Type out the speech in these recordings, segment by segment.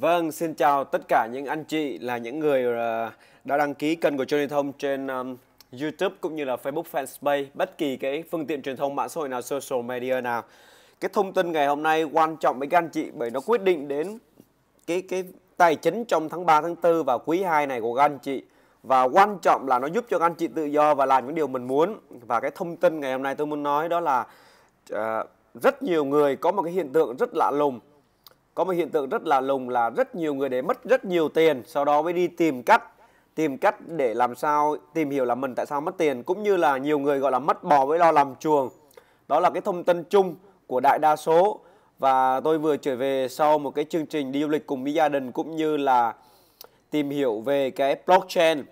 Vâng, xin chào tất cả những anh chị là những người ờ, đã đăng ký kênh của truyền thông trên um, YouTube cũng như là Facebook Fanspace, bất kỳ cái phương tiện truyền thông mạng xã hội nào, social media nào. Cái thông tin ngày hôm nay quan trọng với các anh chị bởi nó quyết định đến cái cái tài chính trong tháng 3, tháng 4 và quý 2 này của các anh chị. Và quan trọng là nó giúp cho các anh chị tự do và làm những điều mình muốn. Và cái thông tin ngày hôm nay tôi muốn nói đó là uh, rất nhiều người có một cái hiện tượng rất lạ lùng có một hiện tượng rất là lùng là rất nhiều người để mất rất nhiều tiền sau đó mới đi tìm cách tìm cách để làm sao tìm hiểu là mình tại sao mất tiền cũng như là nhiều người gọi là mất bò với lo làm chuồng đó là cái thông tin chung của đại đa số và tôi vừa trở về sau một cái chương trình đi du lịch cùng với gia đình cũng như là tìm hiểu về cái blockchain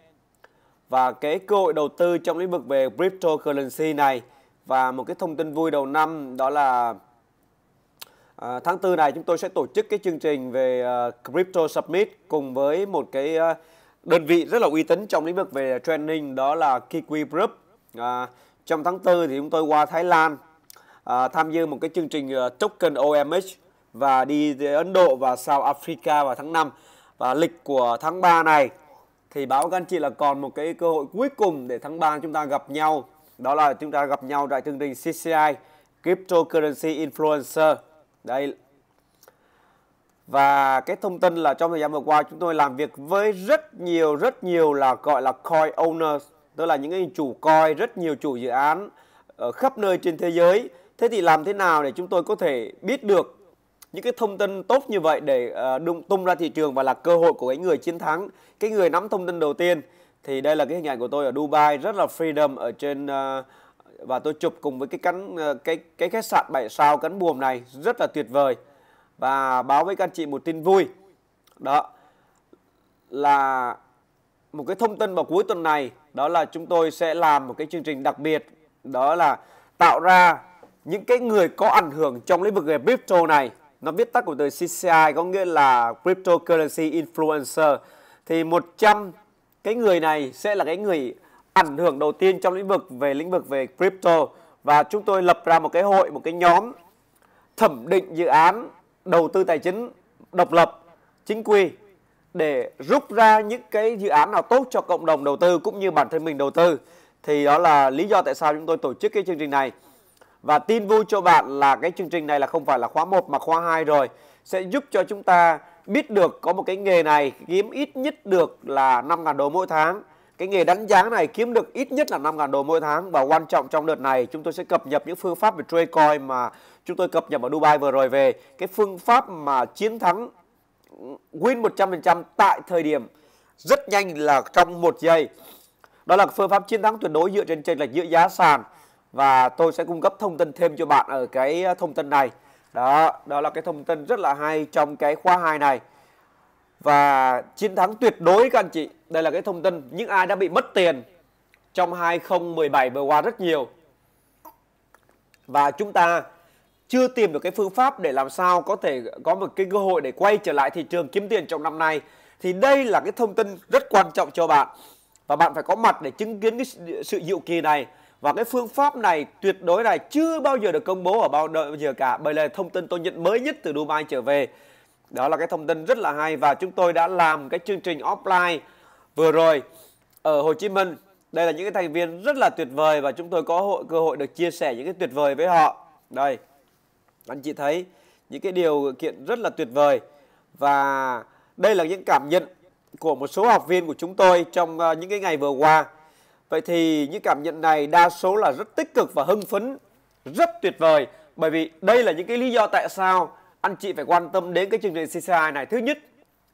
và cái cơ hội đầu tư trong lĩnh vực về cryptocurrency này và một cái thông tin vui đầu năm đó là Ờ, tháng 4 này chúng tôi sẽ tổ chức cái chương trình về ờ, Crypto Summit cùng với một cái ờ, đơn vị rất là uy tín trong lĩnh vực về training đó là Kiwi Group. À, trong tháng 4 thì chúng tôi qua Thái Lan à, tham dự một cái chương trình Token OMH và đi Ấn Độ và South Africa vào tháng 5. Và lịch của tháng 3 này thì báo các anh chị là còn một cái cơ hội cuối cùng để tháng 3 chúng ta gặp nhau. Đó là chúng ta gặp nhau tại chương trình CCI Cryptocurrency Influencer đây. Và cái thông tin là trong thời gian vừa qua chúng tôi làm việc với rất nhiều rất nhiều là gọi là coin owners, tức là những cái chủ coin, rất nhiều chủ dự án ở khắp nơi trên thế giới. Thế thì làm thế nào để chúng tôi có thể biết được những cái thông tin tốt như vậy để ờ, đụng tung ra thị trường và là cơ hội của cái người chiến thắng, cái người nắm thông tin đầu tiên. Thì đây là cái hình ảnh của tôi ở Dubai rất là freedom ở trên uh, và tôi chụp cùng với cái cánh ờ, cái cái khách sạn 7 sao cánh buồm này rất là tuyệt vời và báo với các anh chị một tin vui đó là một cái thông tin vào cuối tuần này đó là chúng tôi sẽ làm một cái chương trình đặc biệt đó là tạo ra những cái người có ảnh hưởng trong lĩnh vực về crypto này nó viết tắt của từ CCI có nghĩa là cryptocurrency influencer thì 100 cái người này sẽ là cái người ảnh hưởng đầu tiên trong lĩnh vực về lĩnh vực về crypto và chúng tôi lập ra một cái hội một cái nhóm thẩm định dự án đầu tư tài chính độc lập chính quy để rút ra những cái dự án nào tốt cho cộng đồng đầu tư cũng như bản thân mình đầu tư thì đó là lý do tại sao chúng tôi tổ chức cái chương trình này và tin vui cho bạn là cái chương trình này là không phải là khóa 1 mà khóa 2 rồi sẽ giúp cho chúng ta biết được có một cái nghề này kiếm ít nhất được là 5.000 đô mỗi tháng cái nghề đánh giá này kiếm được ít nhất là 5.000 đô mỗi tháng và quan trọng trong đợt này chúng tôi sẽ cập nhật những phương pháp về trade coin mà chúng tôi cập nhật ở Dubai vừa rồi về cái phương pháp mà chiến thắng ừ, win 100% tại thời điểm rất nhanh là trong một giây. Đó là phương pháp chiến thắng tuyệt đối dựa trên chênh lệch giữa giá sàn và tôi sẽ cung cấp thông tin thêm cho bạn ở cái thông tin này. Đó, đó là cái thông tin rất là hay trong cái khóa 2 này. Và chiến thắng tuyệt đối các anh chị đây là cái thông tin những ai đã bị mất tiền trong 2017 vừa qua rất nhiều. Và chúng ta chưa tìm được cái phương pháp để làm sao có thể có một cái cơ hội để quay trở lại thị trường kiếm tiền trong năm nay thì đây là cái thông tin rất quan trọng cho bạn và bạn phải có mặt để chứng kiến cái sự diệu kỳ này và cái phương pháp này tuyệt đối này chưa bao giờ được công bố ở bao giờ cả bởi là thông tin tôi nhận mới nhất từ Dubai trở về đó là cái thông tin rất là hay và chúng tôi đã làm cái chương trình offline vừa rồi ở Hồ Chí Minh. Đây là những cái thành viên rất là tuyệt vời và chúng tôi có hội cơ hội được chia sẻ những cái tuyệt vời với họ. Đây, anh chị thấy những cái điều kiện rất là tuyệt vời và đây là những cảm nhận của một số học viên của chúng tôi trong ờ, những cái ngày vừa qua. Vậy thì những cảm nhận này đa số là rất tích cực và hưng phấn, rất tuyệt vời. Bởi vì đây là những cái lý do tại sao anh chị phải quan tâm đến cái chương trình CCI này. Thứ nhất,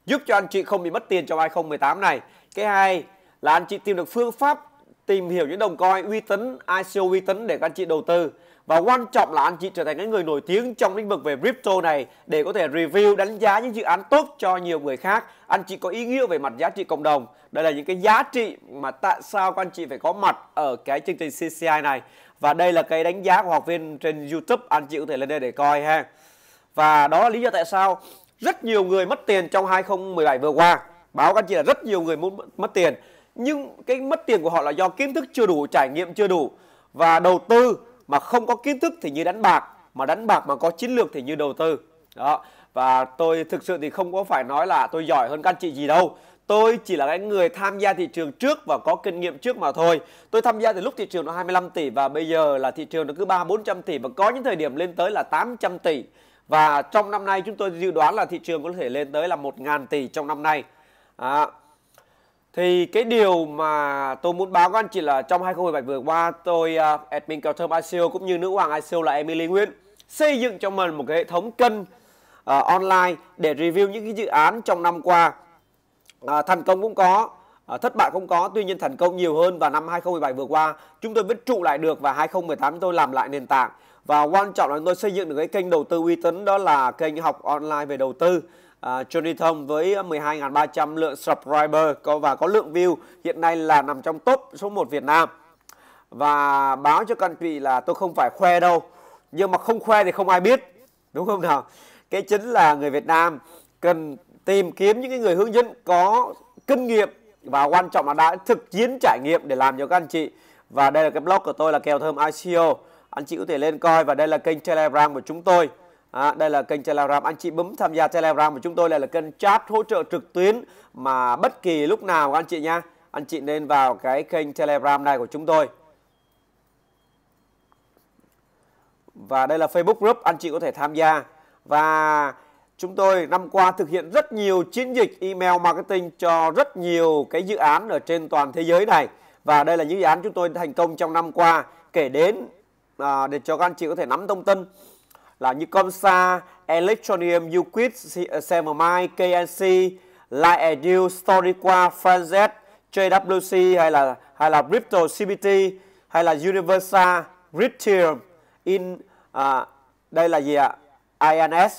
giúp cho anh chị không bị mất tiền trong 2018 này cái hai là anh chị tìm được phương pháp tìm hiểu những đồng coin uy tín ICO uy tín để các anh chị đầu tư và quan trọng là anh chị trở thành cái người nổi tiếng trong lĩnh vực về crypto này để có thể review đánh giá những dự án tốt cho nhiều người khác anh chị có ý nghĩa về mặt giá trị cộng đồng đây là những cái giá trị mà tại sao các anh chị phải có mặt ở cái chương trình CCI này và đây là cái đánh giá của học viên trên YouTube anh chị có thể lên đây để coi ha và đó là lý do tại sao rất nhiều người mất tiền trong 2017 vừa qua báo các anh chị là rất nhiều người muốn mất tiền nhưng cái mất tiền của họ là do kiến thức chưa đủ trải nghiệm chưa đủ và đầu tư mà không có kiến thức thì như đánh bạc mà đánh bạc mà có chiến lược thì như đầu tư đó và tôi thực sự thì không có phải nói là tôi giỏi hơn các anh chị gì đâu Tôi chỉ là cái người tham gia thị trường trước và có kinh nghiệm trước mà thôi. Tôi tham gia từ lúc thị trường nó 25 tỷ và bây giờ là thị trường nó cứ 3 400 tỷ và có những thời điểm lên tới là 800 tỷ. Và trong năm nay chúng tôi dự đoán là thị trường có thể lên tới là 1.000 tỷ trong năm nay à, thì cái điều mà tôi muốn báo các anh chị là trong 2017 vừa qua tôi uh, admin cao thơm ICO cũng như nữ hoàng ICO là Emily Nguyễn xây dựng cho mình một cái hệ thống kênh uh, online để review những cái dự án trong năm qua uh, thành công cũng có uh, thất bại cũng có tuy nhiên thành công nhiều hơn và năm 2017 vừa qua chúng tôi vẫn trụ lại được và 2018 tôi làm lại nền tảng và quan trọng là tôi xây dựng được cái kênh đầu tư uy tín đó là kênh học online về đầu tư à, Johnny Thông với 12.300 à, lượng subscriber có và có lượng view hiện nay là nằm trong top số 1 Việt Nam và báo cho các anh chị là tôi không phải khoe đâu nhưng mà không khoe thì không ai biết đúng không nào cái chính là người Việt Nam cần tìm kiếm những cái người hướng dẫn có kinh nghiệm và quan trọng là đã thực chiến trải nghiệm để làm cho các anh chị và đây là cái blog của tôi là kèo thơm ICO anh chị có thể lên coi và đây là kênh Telegram của chúng tôi À, đây là kênh Telegram. Anh chị bấm tham gia Telegram của chúng tôi. Đây là kênh chat hỗ trợ trực tuyến mà bất kỳ lúc nào các anh chị nha. Anh chị nên vào cái kênh Telegram này của chúng tôi. Và đây là Facebook group anh chị có thể tham gia. Và chúng tôi năm qua thực hiện rất nhiều chiến dịch email marketing cho rất nhiều cái dự án ở trên toàn thế giới này. Và đây là những dự án chúng tôi thành công trong năm qua kể đến à, để cho các anh chị có thể nắm thông tin là như Comsa, Electronium, Uquid, ờ, Semamai, KNC, Light Edu, Storyqua, Franzet, JWC hay là hay là Crypto CBT hay là Universal, Ritium, in à, đây là gì ạ? INS.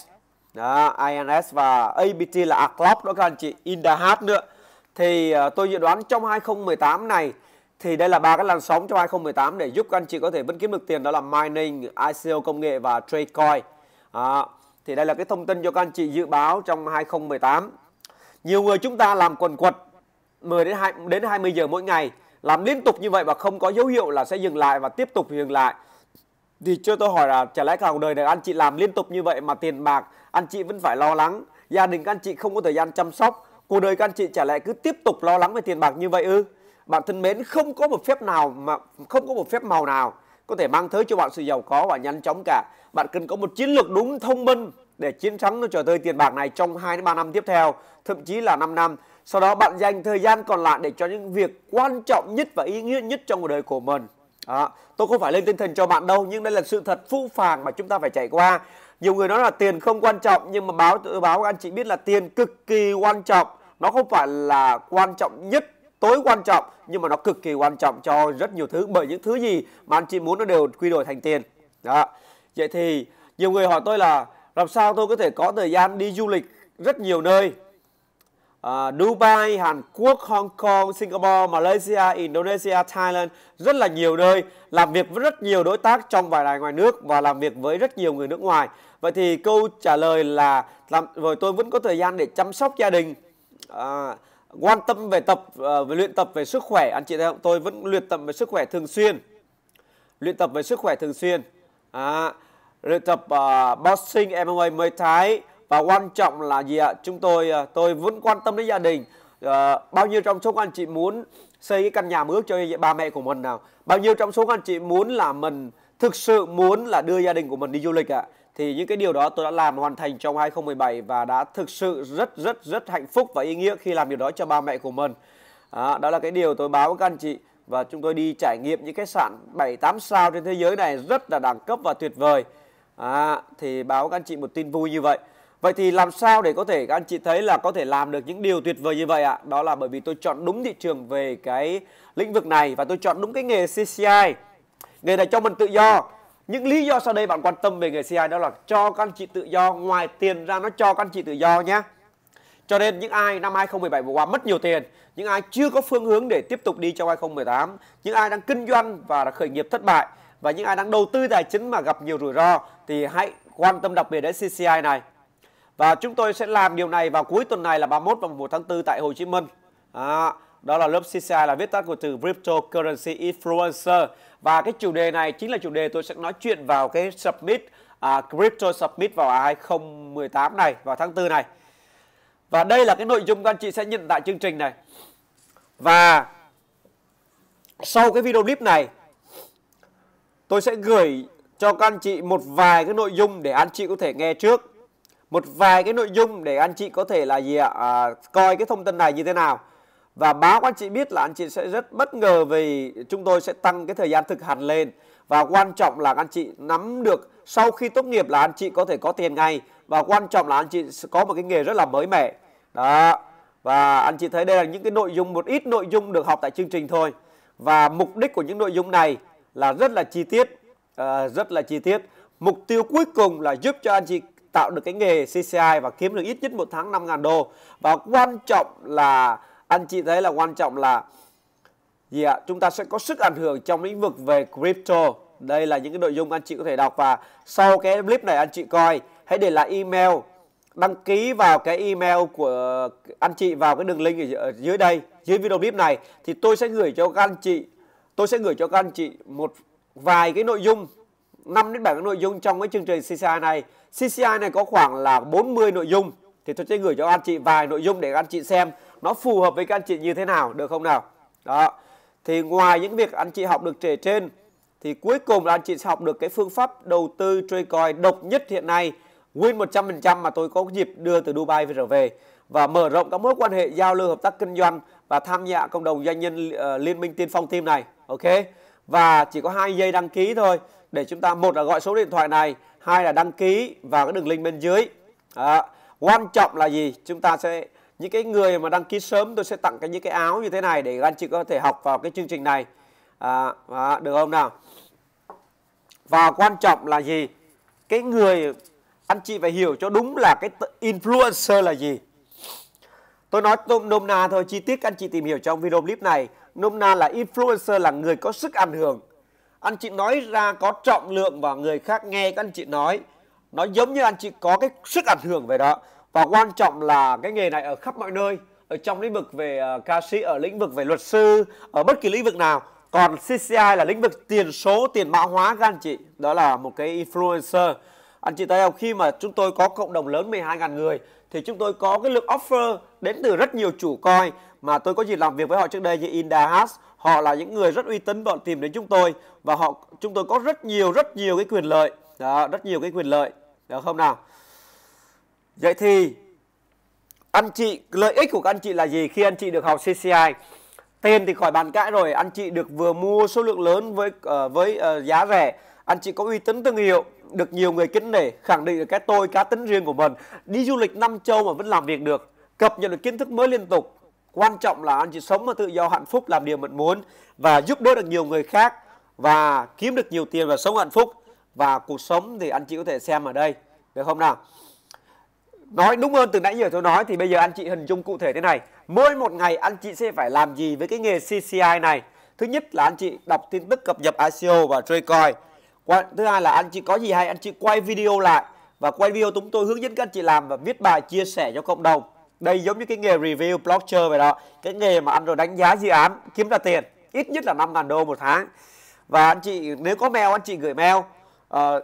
Đó, INS và ABT là Aclop đó các anh chị, Indahat nữa. Thì à, tôi dự đoán trong 2018 này thì đây là ba cái làn sóng trong 2018 để giúp các anh chị có thể vẫn kiếm được tiền đó là mining, ICO công nghệ và trade coin. À, thì đây là cái thông tin cho các anh chị dự báo trong 2018. Nhiều người chúng ta làm quần quật 10 đến 2 đến 20 giờ mỗi ngày, làm liên tục như vậy và không có dấu hiệu là sẽ dừng lại và tiếp tục dừng lại. Thì cho tôi hỏi là trả lẽ cả cuộc đời này anh chị làm liên tục như vậy mà tiền bạc anh chị vẫn phải lo lắng, gia đình các anh chị không có thời gian chăm sóc, cuộc đời các anh chị trả lẽ cứ tiếp tục lo lắng về tiền bạc như vậy ư? bạn thân mến không có một phép nào mà không có một phép màu nào có thể mang tới cho bạn sự giàu có và nhanh chóng cả bạn cần có một chiến lược đúng thông minh để chiến thắng nó trò chơi tiền bạc này trong 2 đến 3 năm tiếp theo thậm chí là 5 năm sau đó bạn dành thời gian còn lại để cho những việc quan trọng nhất và ý nghĩa nhất trong cuộc đời của mình à, tôi không phải lên tinh thần cho bạn đâu nhưng đây là sự thật phũ phàng mà chúng ta phải trải qua nhiều người nói là tiền không quan trọng nhưng mà báo tôi báo các anh chị biết là tiền cực kỳ quan trọng nó không phải là quan trọng nhất tối quan trọng nhưng mà nó cực kỳ quan trọng cho rất nhiều thứ bởi những thứ gì mà anh chị muốn nó đều quy đổi thành tiền đó vậy thì nhiều người hỏi tôi là làm sao tôi có thể có thời gian đi du lịch rất nhiều nơi à, Dubai, Hàn Quốc, Hong Kong, Singapore, Malaysia, Indonesia, Thailand rất là nhiều nơi làm việc với rất nhiều đối tác trong và ngoài nước và làm việc với rất nhiều người nước ngoài vậy thì câu trả lời là làm rồi tôi vẫn có thời gian để chăm sóc gia đình à, quan tâm về tập ờ, về luyện tập về sức khỏe anh chị thấy không tôi vẫn luyện tập về sức khỏe thường xuyên luyện tập về sức khỏe thường xuyên à, luyện tập uh, boxing MMA mới thái và quan trọng là gì ạ chúng tôi uh, tôi vẫn quan tâm đến gia đình uh, bao nhiêu trong số các anh chị muốn xây cái căn nhà mướn cho ba mẹ của mình nào bao nhiêu trong số các anh chị muốn là mình thực sự muốn là đưa gia đình của mình đi du lịch ạ à? thì những cái điều đó tôi đã làm hoàn thành trong 2017 và đã thực sự rất rất rất hạnh phúc và ý nghĩa khi làm điều đó cho ba mẹ của mình. À, đó là cái điều tôi báo các anh chị và chúng tôi đi trải nghiệm những cái sạn 7 8 sao trên thế giới này rất là đẳng cấp và tuyệt vời. À, thì báo các anh chị một tin vui như vậy. Vậy thì làm sao để có thể các anh chị thấy là có thể làm được những điều tuyệt vời như vậy ạ? À? Đó là bởi vì tôi chọn đúng thị trường về cái lĩnh vực này và tôi chọn đúng cái nghề CCI. Nghề này cho mình tự do những lý do sau đây bạn quan tâm về nghề CI đó là cho các anh chị tự do ngoài tiền ra nó cho các anh chị tự do nhé cho nên những ai năm 2017 vừa qua mất nhiều tiền, những ai chưa có phương hướng để tiếp tục đi trong 2018, những ai đang kinh doanh và đã khởi nghiệp thất bại và những ai đang đầu tư tài chính mà gặp nhiều rủi ro thì hãy quan tâm đặc biệt đến CCI này. Và chúng tôi sẽ làm điều này vào cuối tuần này là 31 và 1 tháng 4 tại Hồ Chí Minh. À, đó là lớp CCI là viết tắt của từ Cryptocurrency Influencer và cái chủ đề này chính là chủ đề tôi sẽ nói chuyện vào cái submit à, Crypto submit vào 2018 à, này vào tháng 4 này và đây là cái nội dung các anh chị sẽ nhận tại chương trình này và sau cái video clip này tôi sẽ gửi cho các anh chị một vài cái nội dung để anh chị có thể nghe trước một vài cái nội dung để anh chị có thể là gì ạ à, coi cái thông tin này như thế nào và báo các anh chị biết là anh chị sẽ rất bất ngờ vì chúng tôi sẽ tăng cái thời gian thực hành lên và quan trọng là anh chị nắm được sau khi tốt nghiệp là anh chị có thể có tiền ngay và quan trọng là anh chị có một cái nghề rất là mới mẻ đó và anh chị thấy đây là những cái nội dung một ít nội dung được học tại chương trình thôi và mục đích của những nội dung này là rất là chi tiết uh, rất là chi tiết mục tiêu cuối cùng là giúp cho anh chị tạo được cái nghề CCI và kiếm được ít nhất một tháng 5.000 đô và quan trọng là anh chị thấy là quan trọng là gì ạ? Chúng ta sẽ có sức ảnh hưởng trong lĩnh vực về crypto. Đây là những cái nội dung anh chị có thể đọc và sau cái clip này anh chị coi hãy để lại email đăng ký vào cái email của anh chị vào cái đường link ở dưới đây dưới video clip này thì tôi sẽ gửi cho các anh chị tôi sẽ gửi cho các anh chị một vài cái nội dung 5 đến 7 cái nội dung trong cái chương trình CCI này. CCI này có khoảng là 40 nội dung thì tôi sẽ gửi cho anh chị vài nội dung để các anh chị xem nó phù hợp với các anh chị như thế nào được không nào đó thì ngoài những việc anh chị học được trẻ trên thì cuối cùng là anh chị sẽ học được cái phương pháp đầu tư trôi coi độc nhất hiện nay win 100% mà tôi có dịp đưa từ Dubai về trở về và mở rộng các mối quan hệ giao lưu hợp tác kinh doanh và tham gia cộng đồng doanh nhân uh, liên minh tiên phong team này ok và chỉ có hai giây đăng ký thôi để chúng ta một là gọi số điện thoại này hai là đăng ký vào cái đường link bên dưới à, quan trọng là gì chúng ta sẽ những cái người mà đăng ký sớm tôi sẽ tặng cái những cái áo như thế này để anh chị có thể học vào cái chương trình này à, à, được không nào và quan trọng là gì cái người anh chị phải hiểu cho đúng là cái influencer là gì tôi nói tôm nôm na thôi chi tiết anh chị tìm hiểu trong video clip này nôm na là influencer là người có sức ảnh hưởng anh chị nói ra có trọng lượng và người khác nghe các anh chị nói nó giống như anh chị có cái sức ảnh hưởng về đó và quan trọng là cái nghề này ở khắp mọi nơi ở trong lĩnh vực về ờ, ca sĩ ở lĩnh vực về luật sư ở bất kỳ lĩnh vực nào còn CCI là lĩnh vực tiền số tiền mã hóa các anh chị đó là một cái influencer anh chị thấy không khi mà chúng tôi có cộng đồng lớn 12.000 người thì chúng tôi có cái lượng offer đến từ rất nhiều chủ coi mà tôi có gì làm việc với họ trước đây như Indahas họ là những người rất uy tín bọn tìm đến chúng tôi và họ chúng tôi có rất nhiều rất nhiều cái quyền lợi đó, rất nhiều cái quyền lợi được không nào Vậy thì anh chị lợi ích của các anh chị là gì khi anh chị được học CCI? tiền thì khỏi bàn cãi rồi, anh chị được vừa mua số lượng lớn với uh, với uh, giá rẻ, anh chị có uy tín thương hiệu, được nhiều người kính nể, khẳng định được cái tôi cá tính riêng của mình, đi du lịch năm châu mà vẫn làm việc được, cập nhật được kiến thức mới liên tục. Quan trọng là anh chị sống mà tự do hạnh phúc làm điều mình muốn và giúp đỡ được nhiều người khác và kiếm được nhiều tiền và sống hạnh phúc và cuộc sống thì anh chị có thể xem ở đây được không nào? nói đúng hơn từ nãy giờ tôi nói thì bây giờ anh chị hình dung cụ thể thế này mỗi một ngày anh chị sẽ phải làm gì với cái nghề CCI này thứ nhất là anh chị đọc tin tức cập nhật ICO và trade coin thứ hai là anh chị có gì hay anh chị quay video lại và quay video chúng tôi hướng dẫn các anh chị làm và viết bài chia sẻ cho cộng đồng đây giống như cái nghề review blogger vậy đó cái nghề mà anh rồi đánh giá dự án kiếm ra tiền ít nhất là 5.000 đô một tháng và anh chị nếu có mail anh chị gửi mail uh,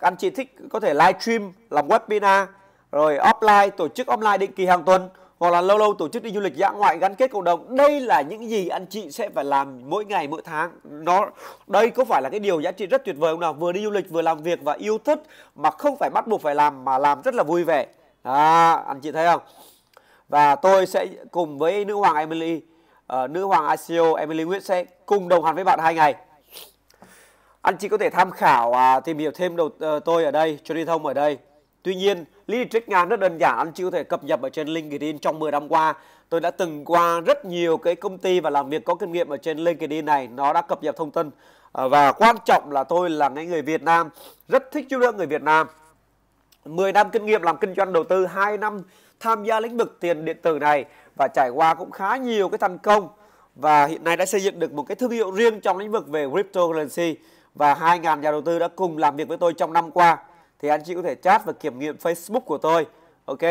anh chị thích có thể live stream làm webinar rồi offline tổ chức offline định kỳ hàng tuần hoặc là lâu lâu tổ chức đi du lịch dã ngoại gắn kết cộng đồng đây là những gì anh chị sẽ phải làm mỗi ngày mỗi tháng nó đây có phải là cái điều giá trị rất tuyệt vời không nào vừa đi du lịch vừa làm việc và yêu thích mà không phải bắt buộc phải làm mà làm rất là vui vẻ à, anh chị thấy không và tôi sẽ cùng với nữ hoàng Emily uh, nữ hoàng ICO Emily Nguyễn sẽ cùng đồng hành với bạn hai ngày anh chị có thể tham khảo uh, tìm hiểu thêm đầu uh, tôi ở đây cho đi thông ở đây Tuy nhiên, lý lịch Trích Nga rất đơn giản, anh chưa thể cập nhật ở trên LinkedIn trong 10 năm qua. Tôi đã từng qua rất nhiều cái công ty và làm việc có kinh nghiệm ở trên LinkedIn này, nó đã cập nhật thông tin. À, và quan trọng là tôi là người Việt Nam, rất thích giúp đỡ người Việt Nam. 10 năm kinh nghiệm làm kinh doanh đầu tư, 2 năm tham gia lĩnh vực tiền điện tử này và trải qua cũng khá nhiều cái thành công và hiện nay đã xây dựng được một cái thương hiệu riêng trong lĩnh vực về cryptocurrency và 2.000 nhà đầu tư đã cùng làm việc với tôi trong năm qua thì anh chị có thể chat và kiểm nghiệm Facebook của tôi. Ok.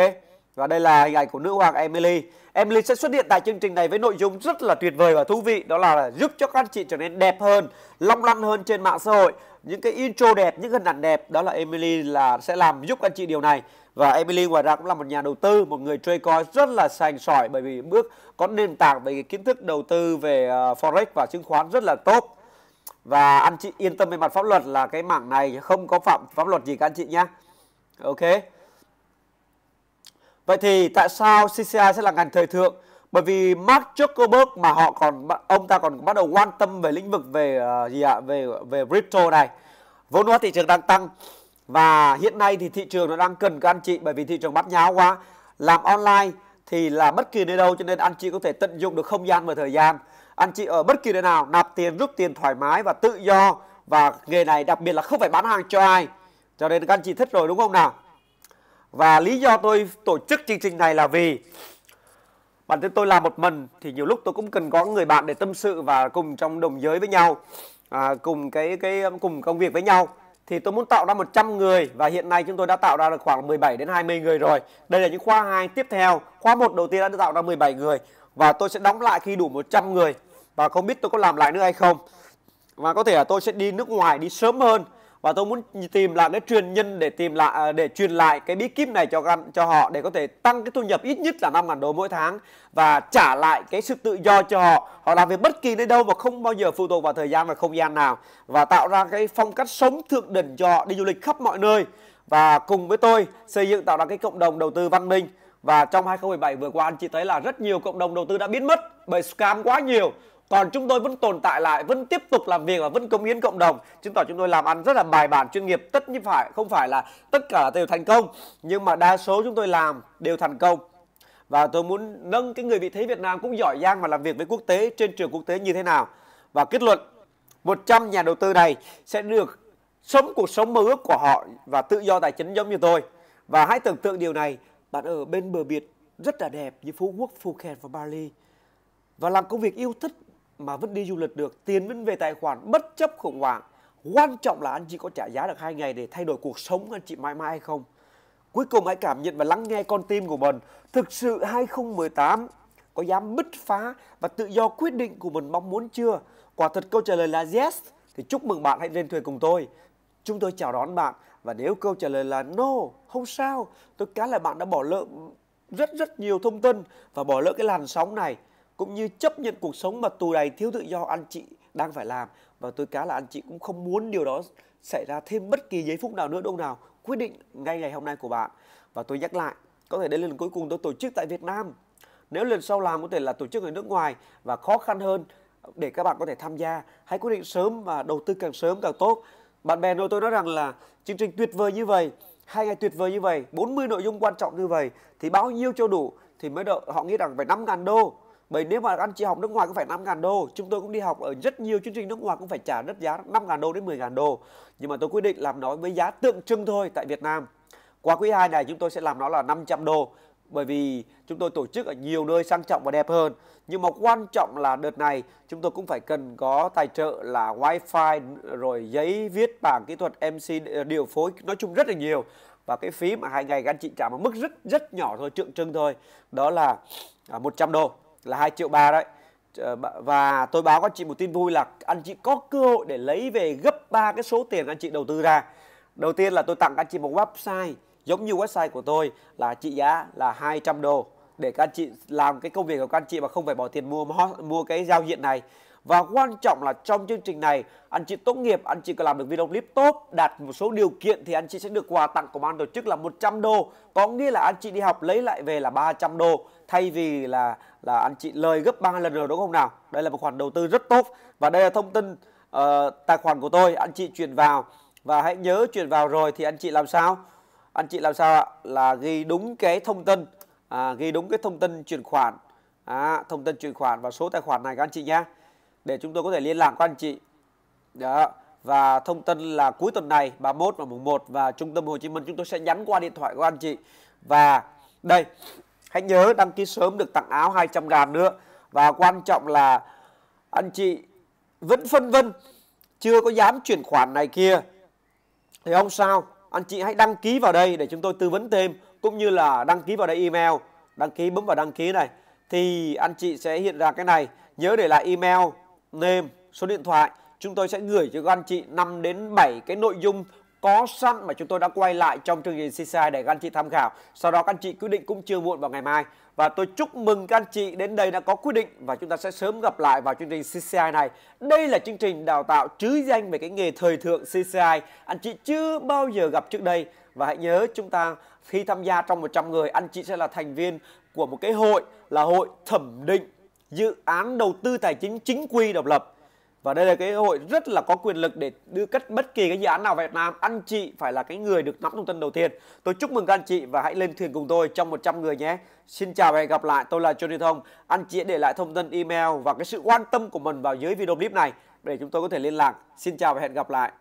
Và đây là hình ảnh của nữ hoàng Emily. Emily sẽ xuất hiện tại chương trình này với nội dung rất là tuyệt vời và thú vị đó là giúp cho các anh chị trở nên đẹp hơn, long lanh hơn trên mạng xã hội. Những cái intro đẹp, những hình ảnh đẹp đó là Emily là sẽ làm giúp anh chị điều này. Và Emily ngoài ra cũng là một nhà đầu tư, một người trade coin rất là sành sỏi bởi vì bước có nền tảng về kiến thức đầu tư về ờ, forex và chứng khoán rất là tốt và anh chị yên tâm về mặt pháp luật là cái mảng này không có phạm pháp luật gì các anh chị nhé ok vậy thì tại sao CCI sẽ là ngành thời thượng bởi vì Mark Zuckerberg mà họ còn ông ta còn bắt đầu quan tâm về lĩnh vực về uh, gì ạ à? về về crypto này vốn hóa thị trường đang tăng và hiện nay thì thị trường nó đang cần các anh chị bởi vì thị trường bắt nháo quá làm online thì là bất kỳ nơi đâu cho nên anh chị có thể tận dụng được không gian và thời gian anh chị ở bất kỳ nơi nào nạp tiền rút tiền thoải mái và tự do và nghề này đặc biệt là không phải bán hàng cho ai cho nên các anh chị thích rồi đúng không nào và lý do tôi tổ chức chương trình này là vì bản thân tôi làm một mình thì nhiều lúc tôi cũng cần có người bạn để tâm sự và cùng trong đồng giới với nhau à, cùng cái cái cùng công việc với nhau thì tôi muốn tạo ra 100 người và hiện nay chúng tôi đã tạo ra được khoảng 17 đến 20 người rồi. Đây là những khóa 2 tiếp theo. Khóa 1 đầu tiên đã tạo ra 17 người và tôi sẽ đóng lại khi đủ 100 người và không biết tôi có làm lại nữa hay không và có thể là tôi sẽ đi nước ngoài đi sớm hơn và tôi muốn tìm lại cái truyền nhân để tìm lại à, để truyền lại cái bí kíp này cho cho họ để có thể tăng cái thu nhập ít nhất là 5 ngàn đô mỗi tháng và trả lại cái sự tự do cho họ họ làm việc bất kỳ nơi đâu mà không bao giờ phụ thuộc vào thời gian và không gian nào và tạo ra cái phong cách sống thượng đỉnh cho họ đi du lịch khắp mọi nơi và cùng với tôi xây dựng tạo ra cái cộng đồng đầu tư văn minh và trong 2017 vừa qua anh chị thấy là rất nhiều cộng đồng đầu tư đã biến mất bởi scam quá nhiều còn chúng tôi vẫn tồn tại lại vẫn tiếp tục làm việc và vẫn cống hiến cộng đồng chứng tỏ chúng tôi làm ăn rất là bài bản chuyên nghiệp tất nhiên phải không phải là tất cả đều thành công nhưng mà đa số chúng tôi làm đều thành công và tôi muốn nâng cái người vị thế Việt Nam cũng giỏi giang và làm việc với quốc tế trên trường quốc tế như thế nào và kết luận 100 nhà đầu tư này sẽ được sống cuộc sống mơ ước của họ và tự do tài chính giống như tôi và hãy tưởng tượng điều này bạn ở bên bờ biển rất là đẹp như Phú Quốc, phú Phuket và Bali và làm công việc yêu thích mà vẫn đi du lịch được tiền vẫn về tài khoản bất chấp khủng hoảng quan trọng là anh chị có trả giá được hai ngày để thay đổi cuộc sống anh chị mãi mãi hay không cuối cùng hãy cảm nhận và lắng nghe con tim của mình thực sự 2018 có dám bứt phá và tự do quyết định của mình mong muốn chưa quả thật câu trả lời là yes thì chúc mừng bạn hãy lên thuyền cùng tôi chúng tôi chào đón bạn và nếu câu trả lời là no không sao tôi cá là bạn đã bỏ lỡ rất rất nhiều thông tin và bỏ lỡ cái làn sóng này cũng như chấp nhận cuộc sống mà tù đầy thiếu tự do anh chị đang phải làm và tôi cá là anh chị cũng không muốn điều đó xảy ra thêm bất kỳ giây phút nào nữa đâu nào quyết định ngay ngày hôm nay của bạn và tôi nhắc lại có thể đây là lần cuối cùng tôi tổ chức tại Việt Nam nếu lần sau làm có thể là tổ chức ở nước ngoài và khó khăn hơn để các bạn có thể tham gia hãy quyết định sớm và đầu tư càng sớm càng tốt bạn bè nội tôi nói rằng là chương trình tuyệt vời như vậy hai ngày tuyệt vời như vậy 40 nội dung quan trọng như vậy thì bao nhiêu cho đủ thì mới đợi họ nghĩ rằng phải 5.000 đô bởi nếu mà anh chị học nước ngoài cũng phải 5.000 đô chúng tôi cũng đi học ở rất nhiều chương trình nước ngoài cũng phải trả rất giá 5.000 đô đến 10.000 đô nhưng mà tôi quyết định làm nó với giá tượng trưng thôi tại Việt Nam qua quý 2 này chúng tôi sẽ làm nó là 500 đô bởi vì chúng tôi tổ chức ở nhiều nơi sang trọng và đẹp hơn nhưng mà quan trọng là đợt này chúng tôi cũng phải cần có tài trợ là wifi rồi giấy viết bảng kỹ thuật mc ờ, điều phối nói chung rất là nhiều và cái phí mà hai ngày các anh chị trả một mức rất rất nhỏ thôi tượng trưng thôi đó là 100 à, đô là 2 triệu ba đấy ờ, và tôi báo các chị một tin vui là anh chị có cơ hội để lấy về gấp ba cái số tiền anh chị đầu tư ra đầu tiên là tôi tặng anh chị một website giống như website của tôi là trị giá là 200 đô để các anh chị làm cái công việc của các anh chị mà không phải bỏ tiền mua mua cái giao diện này và quan trọng là trong chương trình này, anh chị tốt nghiệp, anh chị có làm được video clip tốt, đạt một số điều kiện thì anh chị sẽ được quà tặng của ban tổ chức là 100 đô. Có nghĩa là anh chị đi học lấy lại về là 300 đô thay vì là là anh chị lời gấp 3 lần rồi đúng không nào? Đây là một khoản đầu tư rất tốt và đây là thông tin uh, tài khoản của tôi, anh chị chuyển vào và hãy nhớ chuyển vào rồi thì anh chị làm sao? Anh chị làm sao ạ? Là ghi đúng cái thông tin, à, ghi đúng cái thông tin chuyển khoản, à, thông tin chuyển khoản và số tài khoản này các anh chị nhé để chúng tôi có thể liên lạc với anh chị. Đó. Và thông tin là cuối tuần này 31 và mùng 1 và trung tâm Hồ Chí Minh chúng tôi sẽ nhắn qua điện thoại của anh chị. Và đây, hãy nhớ đăng ký sớm được tặng áo 200 gram nữa. Và quan trọng là anh chị vẫn phân vân, chưa có dám chuyển khoản này kia. Thì không sao, anh chị hãy đăng ký vào đây để chúng tôi tư vấn thêm cũng như là đăng ký vào đây email đăng ký bấm vào đăng ký này thì anh chị sẽ hiện ra cái này nhớ để lại email name, số điện thoại, chúng tôi sẽ gửi cho các anh chị 5 đến 7 cái nội dung có sẵn mà chúng tôi đã quay lại trong chương trình CCI để các anh chị tham khảo. Sau đó các anh chị quyết định cũng chưa muộn vào ngày mai. Và tôi chúc mừng các anh chị đến đây đã có quyết định và chúng ta sẽ sớm gặp lại vào chương trình CCI này. Đây là chương trình đào tạo trứ danh về cái nghề thời thượng CCI. Anh chị chưa bao giờ gặp trước đây. Và hãy nhớ chúng ta khi tham gia trong 100 người, anh chị sẽ là thành viên của một cái hội là hội thẩm định dự án đầu tư tài chính chính quy độc lập và đây là cái hội rất là có quyền lực để đưa cất bất kỳ cái dự án nào Việt Nam anh chị phải là cái người được nắm thông tin đầu tiên tôi chúc mừng các anh chị và hãy lên thuyền cùng tôi trong 100 người nhé xin chào và hẹn gặp lại tôi là Johnny Thông anh chị để lại thông tin email và cái sự quan tâm của mình vào dưới video clip này để chúng tôi có thể liên lạc xin chào và hẹn gặp lại